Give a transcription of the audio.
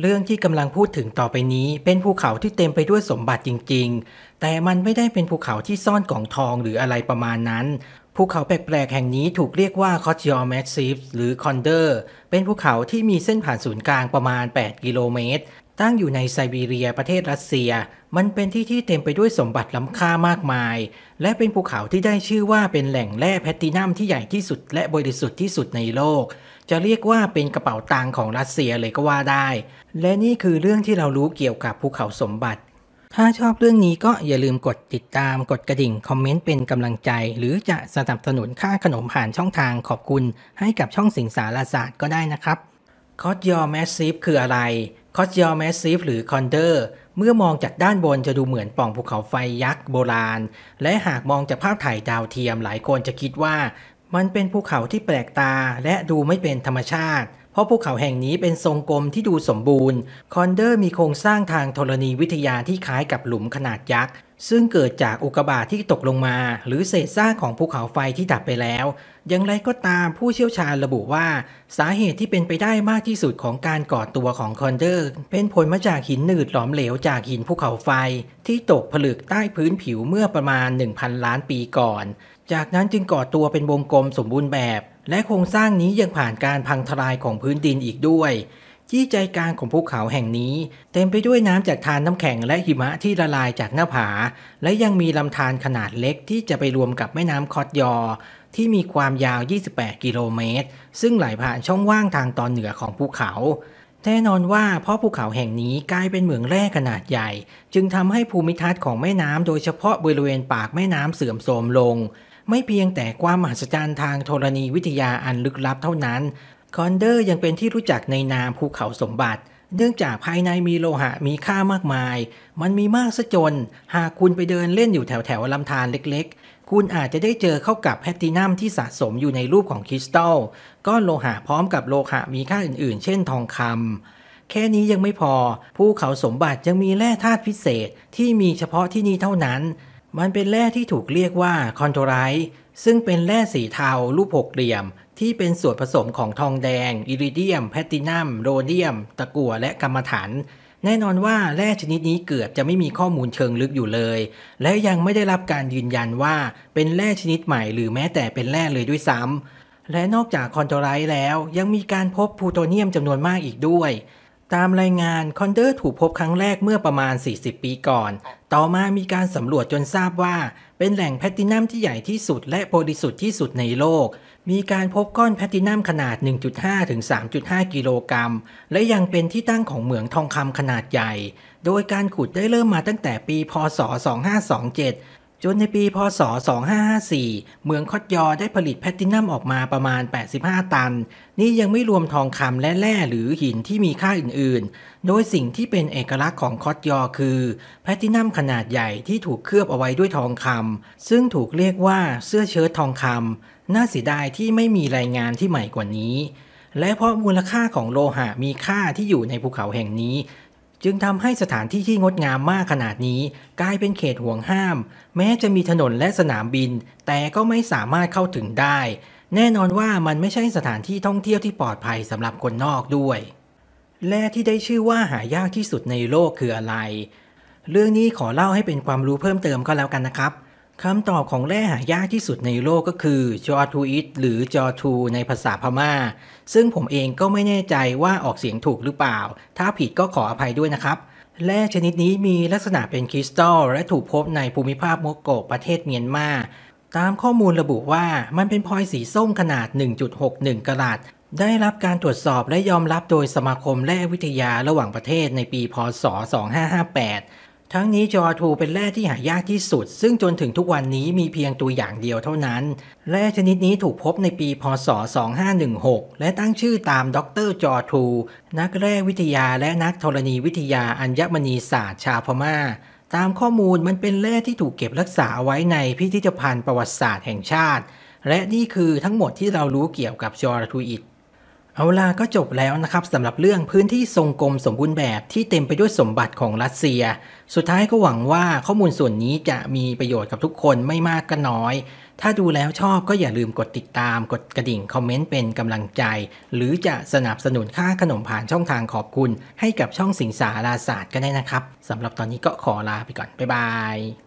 เรื่องที่กำลังพูดถึงต่อไปนี้เป็นภูเขาที่เต็มไปด้วยสมบัติจริงๆ แต่มันไม่ได้เป็นภูเขาที่ซ่อนกล่องทองหรืออะไรประมาณนั้น ภูเขาแปลกๆ แห่งนี้ถูกเรียกว่าคอติออแมสซีฟหรือคอนเดอร์ เป็นภูเขาที่มีเส้นผ่านศูนย์กลางประมาณ 8 กิโลเมตรตั้งอยู่ในไซบีเรียประเทศรัสเซีย มันเป็นที่ที่เต็มไปด้วยสมบัติล้ำค่ามากมาย และเป็นภูเขาที่ได้ชื่อว่าเป็นแหล่งแร่แพลตินัมที่ใหญ่ที่สุดและบริสุทธิ์ที่สุดในโลก จะเรียกว่าเป็นกระเป๋าตังของรัสเซียเลยก็ว่าได้ และนี่คือเรื่องที่เรารู้เกี่ยวกับภูเขาสมบัติ ถ้าชอบเรื่องนี้ก็อย่าลืมกดติดตามกดกระดิ่งคอมเมนต์เป็นกำลังใจ หรือจะสนับสนุนค่าขนมผ่านช่องทางขอบคุณ ให้กับช่องสิงสารศาสตร์ก็ได้นะครับคอสยอแมสซีฟคืออะไร คอสยอแมสซีฟหรือคอนเดอร์ เมื่อมองจากด้านบนจะดูเหมือนป่องภูเขาไฟยักษ์โบราณ และหากมองจากภาพถ่ายดาวเทียมหลายคนจะคิดว่ามันเป็นภูเขาที่แปลกตาและดูไม่เป็นธรรมชาติ เพราะภูเขาแห่งนี้เป็นทรงกลมที่ดูสมบูรณ์ คอนเดอร์มีโครงสร้างทางธรณีวิทยาที่คล้ายกับหลุมขนาดยักษ์ซึ่งเกิดจากอุกกาบาตทที่ตกลงมา หรือเศษซากของภูเขาไฟที่ดับไปแล้ว อย่างไรก็ตามผู้เชี่ยวชาญระบุว่าสาเหตุที่เป็นไปได้มากที่สุดของการก่อตัวของคอนเดอร์ เป็นผลมาจากหินหนืดหลอมเหลวจากหินภูเขาไฟที่ตกผลึกใต้พื้นผิวเมื่อประมาณ 1,000 ล้านปีก่อน จากนั้นจึงก่อตัวเป็นวงกลมสมบูรณ์แบบ และโครงสร้างนี้ยังผ่านการพังทลายของพื้นดินอีกด้วยที่ใจกลางของภูเขาแห่งนี้เต็มไปด้วยน้ำจากทานน้ำแข็งและหิมะที่ละลายจากหน้าผา และยังมีลำธารขนาดเล็กที่จะไปรวมกับแม่น้ำคอตยอ ที่มีความยาว 28 กิโลเมตรซึ่งไหลผ่านช่องว่างทางตอนเหนือของภูเขาแน่นอนว่าเพราะภูเขาแห่งนี้กลายเป็นเหมืองแร่ขนาดใหญ่ จึงทำให้ภูมิทัศน์ของแม่น้ำโดยเฉพาะบริเวณปากแม่น้ำเสื่อมโทรมลง ไม่เพียงแต่ความมหัศจรรย์ทางธรณีวิทยาอันลึกลับเท่านั้นคอนเดอร์ยังเป็นที่รู้จักในนามภูเขาสมบัติ เนื่องจากภายในมีโลหะมีค่ามากมาย มันมีมากซะจน หากคุณไปเดินเล่นอยู่แถวแถวลำธารเล็กๆ คุณอาจจะได้เจอเข้ากับแพตตินัมที่สะสมอยู่ในรูปของคริสตัล ก้อนโลหะพร้อมกับโลหะมีค่าอื่นๆ เช่นทองคำ แค่นี้ยังไม่พอ ภูเขาสมบัติยังมีแร่ธาตุพิเศษที่มีเฉพาะที่นี่เท่านั้นมันเป็นแร่ที่ถูกเรียกว่าคอนโทไรต์ซึ่งเป็นแร่สีเทารูปหกเหลี่ยม ที่เป็นส่วนผสมของทองแดง อิริเดียม แพตตินัม โรเดียม ตะกั่วและกรรมฐานแน่นอนว่าแร่ชนิดนี้เกือบจะไม่มีข้อมูลเชิงลึกอยู่เลย และยังไม่ได้รับการยืนยันว่าเป็นแร่ชนิดใหม่หรือแม้แต่เป็นแร่เลยด้วยซ้ำและนอกจากคอนโทรไรท์แล้วยังมีการพบพูโตเนียมจำนวนมากอีกด้วยตามรายงานคอนเดอร์ถูกพบครั้งแรกเมื่อประมาณ 40 ปีก่อน ต่อมามีการสำรวจจนทราบว่า เป็นแหล่งแพตตินัมที่ใหญ่ที่สุดและบริสุทธิ์ที่สุดในโลก มีการพบก้อนแพตตินัมขนาด 1.5 ถึง 3.5 กิโลกรัม และยังเป็นที่ตั้งของเหมืองทองคำขนาดใหญ่ โดยการขุดได้เริ่มมาตั้งแต่ปี พศ 2527จนในปีพศ 2554 เมืองคอตยอได้ผลิตแพตตินัมออกมาประมาณ 85 ตัน นี่ยังไม่รวมทองคำและแร่หรือหินที่มีค่าอื่นๆ โดยสิ่งที่เป็นเอกลักษณ์ของคอตยอคือ แพตตินัมขนาดใหญ่ที่ถูกเคลือบเอาไว้ด้วยทองคำซึ่งถูกเรียกว่าเสื้อเชิ้ตทองคำน่าเสียดายที่ไม่มีรายงานที่ใหม่กว่านี้ และเพราะมูลค่าของโลหะมีค่าที่อยู่ในภูเขาแห่งนี้จึงทำให้สถานที่ที่งดงามมากขนาดนี้ กลายเป็นเขตห่วงห้าม แม้จะมีถนนและสนามบิน แต่ก็ไม่สามารถเข้าถึงได้ แน่นอนว่ามันไม่ใช่สถานที่ท่องเที่ยวที่ปลอดภัยสำหรับคนนอกด้วย และที่ได้ชื่อว่าหายากที่สุดในโลกคืออะไร เรื่องนี้ขอเล่าให้เป็นความรู้เพิ่มเติมก็แล้วกันนะครับคำตอบของแร่หายากที่สุดในโลกก็คือจอทูอิตหรือจอทูในภาษาพมา่า ซึ่งผมเองก็ไม่แน่ใจว่าออกเสียงถูกหรือเปล่า ถ้าผิดก็ขออภัยด้วยนะครับแร่ชนิดนี้มีลักษณะเป็นคริสตัลและถูกพบในภูมิภาคโมโกประเทศเมียนมาตามข้อมูลระบุว่ามันเป็นพลอยสีส้มขนาด 1.61กรัตได้รับการตรวจสอบและยอมรับโดยสมาคมแร่วิทยาระหว่างประเทศในปีพศ 2558ทั้งนี้จอทูเป็นแร่ที่หายากที่สุด ซึ่งจนถึงทุกวันนี้มีเพียงตัวอย่างเดียวเท่านั้นแร่ชนิดนี้ถูกพบในปีพศ 2516 และตั้งชื่อตามดรจอทูนักแร่วิทยาและนักธรณีวิทยาอัญมณีศาสตร์ชาวพมา่า ตามข้อมูลมันเป็นแร่ที่ถูกเก็บรักษาไว้ในพิพิธภัณฑ์ประวัติศาสตร์แห่งชาติ และนี่คือทั้งหมดที่เรารู้เกี่ยวกับจอทูอิดเอาล่ะก็จบแล้วนะครับสำหรับเรื่องพื้นที่ทรงกลมสมบูรณ์แบบที่เต็มไปด้วยสมบัติของรัสเซีย สุดท้ายก็หวังว่าข้อมูลส่วนนี้จะมีประโยชน์กับทุกคนไม่มากก็น้อย ถ้าดูแล้วชอบก็อย่าลืมกดติดตามกดกระดิ่งคอมเมนต์เป็นกำลังใจ หรือจะสนับสนุนค่าขนมผ่านช่องทางขอบคุณให้กับช่องสิงสาราศาสตร์ก็ได้นะครับสำหรับตอนนี้ก็ขอลาไปก่อนบ๊ายบาย